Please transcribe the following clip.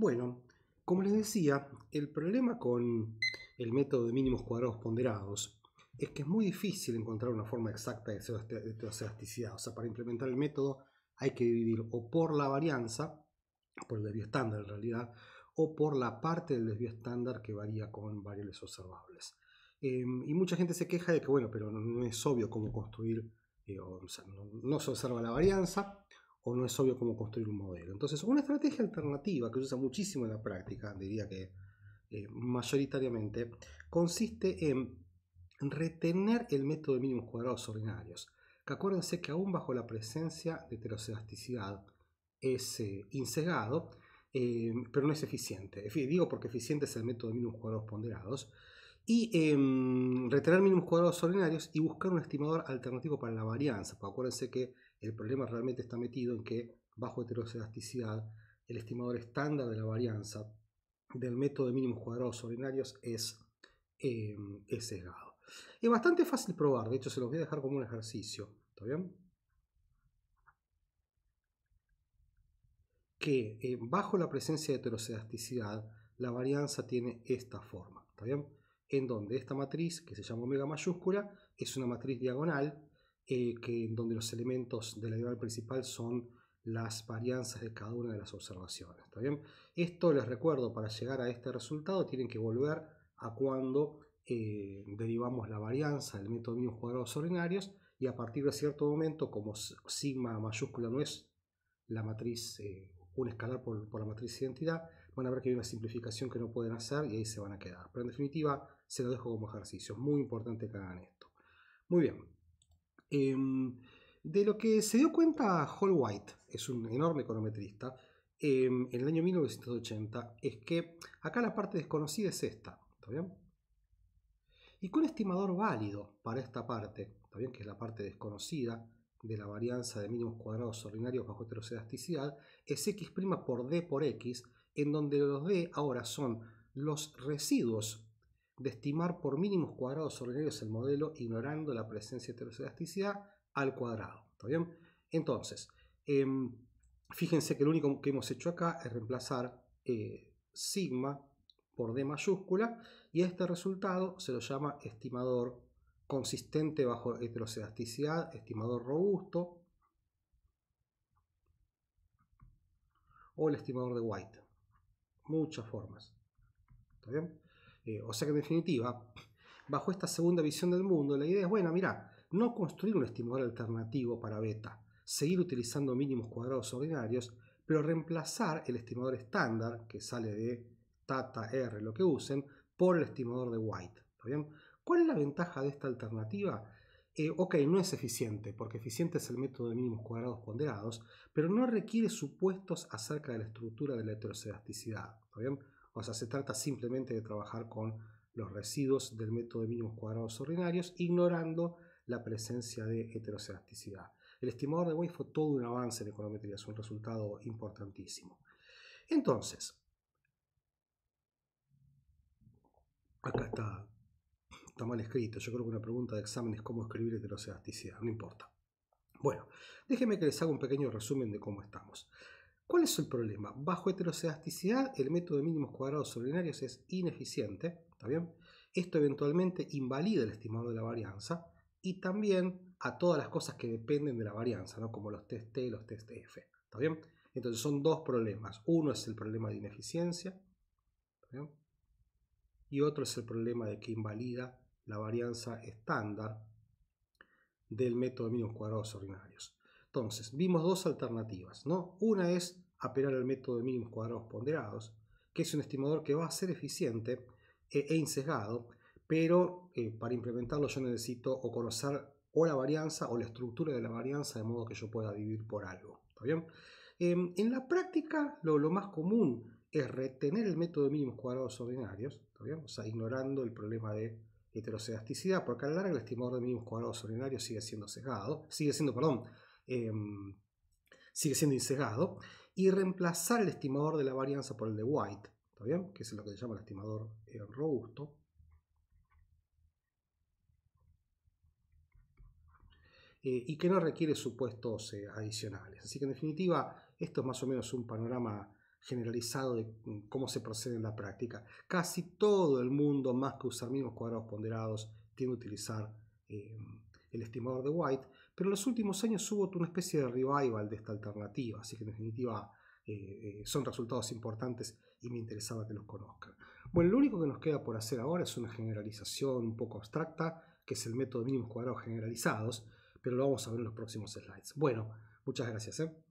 Bueno, como les decía, el problema con el método de mínimos cuadrados ponderados es que es muy difícil encontrar una forma exacta de elasticidad. O sea, para implementar el método hay que dividir o por la varianza, por el desvío estándar en realidad, o por la parte del desvío estándar que varía con variables observables. Em, y mucha gente se queja de que, bueno, pero no, es obvio cómo construir, eh, o, sea, no, se observa la varianza, o no es obvio cómo construir un modelo. Entonces, una estrategia alternativa que se usa muchísimo en la práctica, diría que eh, mayoritariamente, consiste en retener el método de mínimos cuadrados ordinarios. Que acuérdense que aún bajo la presencia de heterosegasticidad es eh, insegado, eh, pero no es eficiente. Digo porque eficiente es el método de mínimos cuadrados ponderados. Y em, retener mínimos cuadrados ordinarios y buscar un estimador alternativo para la varianza. Porque acuérdense que el problema realmente está metido en que bajo heterocedasticidad el estimador estándar de la varianza del método de mínimos cuadrados ordinarios em, es, sesgado. Es bastante fácil probar, de hecho se los voy a dejar como un ejercicio. ¿Está bien? Que eh, bajo la presencia de heterocedasticidad la varianza tiene esta forma. ¿Está bien? En donde esta matriz, que se llama omega mayúscula, es una matriz diagonal eh, donde los elementos de la diagonal principal son las varianzas de cada una de las observaciones. bien? Esto les recuerdo, para llegar a este resultado tienen que volver a cuando eh, derivamos la varianza del método de mínimos cuadrados ordinarios y a partir de cierto momento, como sigma mayúscula no es la matriz, eh, un escalar por, por, la matriz identidad, van a ver que hay una simplificación que no pueden hacer y ahí se van a quedar. Pero en definitiva, se lo dejo como ejercicio. Es muy importante que hagan esto. Muy bien, Em, de lo que se dio cuenta Hall White, es un enorme econometrista, em, en el año 1980, es que acá la parte desconocida es esta, ¿está bien? Y con estimador válido para esta parte, ¿está Que es la parte desconocida de la varianza de mínimos cuadrados ordinarios bajo heterosedasticidad, es x' por d por x, en donde los d ahora son los residuos de estimar por mínimos cuadrados ordinarios el modelo ignorando la presencia de heterocedasticidad al cuadrado. ¿Está bien? Entonces, em, fíjense que lo único que hemos hecho acá es reemplazar eh, sigma por D mayúscula y este resultado se lo llama estimador consistente bajo heterocedasticidad, estimador robusto o el estimador de White. Muchas formas. ¿Está bien? Eh, o sea que en definitiva, bajo esta segunda visión del mundo, la idea es, bueno, mira, no construir un estimador alternativo para beta, seguir utilizando mínimos cuadrados ordinarios, pero reemplazar el estimador estándar, que sale de Tata R, lo que usen, por el estimador de White. ¿Está bien? ¿Cuál es la ventaja de esta alternativa? Eh, ok, no es eficiente, porque eficiente es el método de mínimos cuadrados ponderados, pero no requiere supuestos acerca de la estructura de la heterocedasticidad. ¿Está bien? O sea, se trata simplemente de trabajar con los residuos del método de mínimos cuadrados ordinarios, ignorando la presencia de heterosegasticidad. El estimador de wifo fue todo un avance en econometría, es un resultado importantísimo. Entonces, acá está, está mal escrito. Yo creo que una pregunta de examen es cómo escribir heterosegasticidad, no importa. Bueno, déjenme que les haga un pequeño resumen de cómo estamos. ¿Cuál es el problema? Bajo heterocedasticidad, el método de mínimos cuadrados ordinarios es ineficiente, ¿está bien? Esto eventualmente invalida el estimado de la varianza y también a todas las cosas que dependen de la varianza, como los test T y los test F, ¿está bien? Entonces son dos problemas. Uno es el problema de ineficiencia y otro es el problema de que invalida la varianza estándar del método de mínimos cuadrados ordinarios. Entonces, vimos dos alternativas, ¿no? Una es apelar al método de mínimos cuadrados ponderados, que es un estimador que va a ser eficiente eh, e insesgado, pero eh, para implementarlo yo necesito o conocer o la varianza o la estructura de la varianza de modo que yo pueda dividir por algo. bien? Em, en la práctica lo, más común es retener el método de mínimos cuadrados ordinarios, ¿está bien? o sea, ignorando el problema de heterocedasticidad, porque a la larga el estimador de mínimos cuadrados ordinarios sigue siendo sesgado, sigue siendo, perdón, Em, sigue siendo insegado, y reemplazar el estimador de la varianza por el de White, Que es lo que se llama el estimador eh, robusto. Eh, y que no requiere supuestos eh, adicionales. Así que en definitiva, esto es más o menos un panorama generalizado de mm, cómo se procede en la práctica. Casi todo el mundo, más que usar mismos cuadrados ponderados, tiene a utilizar em, el estimador de White, pero en los últimos años hubo una especie de revival de esta alternativa, así que en definitiva eh, eh, son resultados importantes y me interesaba que los conozcan. Bueno, lo único que nos queda por hacer ahora es una generalización un poco abstracta, que es el método de mínimos cuadrados generalizados, pero lo vamos a ver en los próximos slides. Bueno, muchas gracias. ¿eh?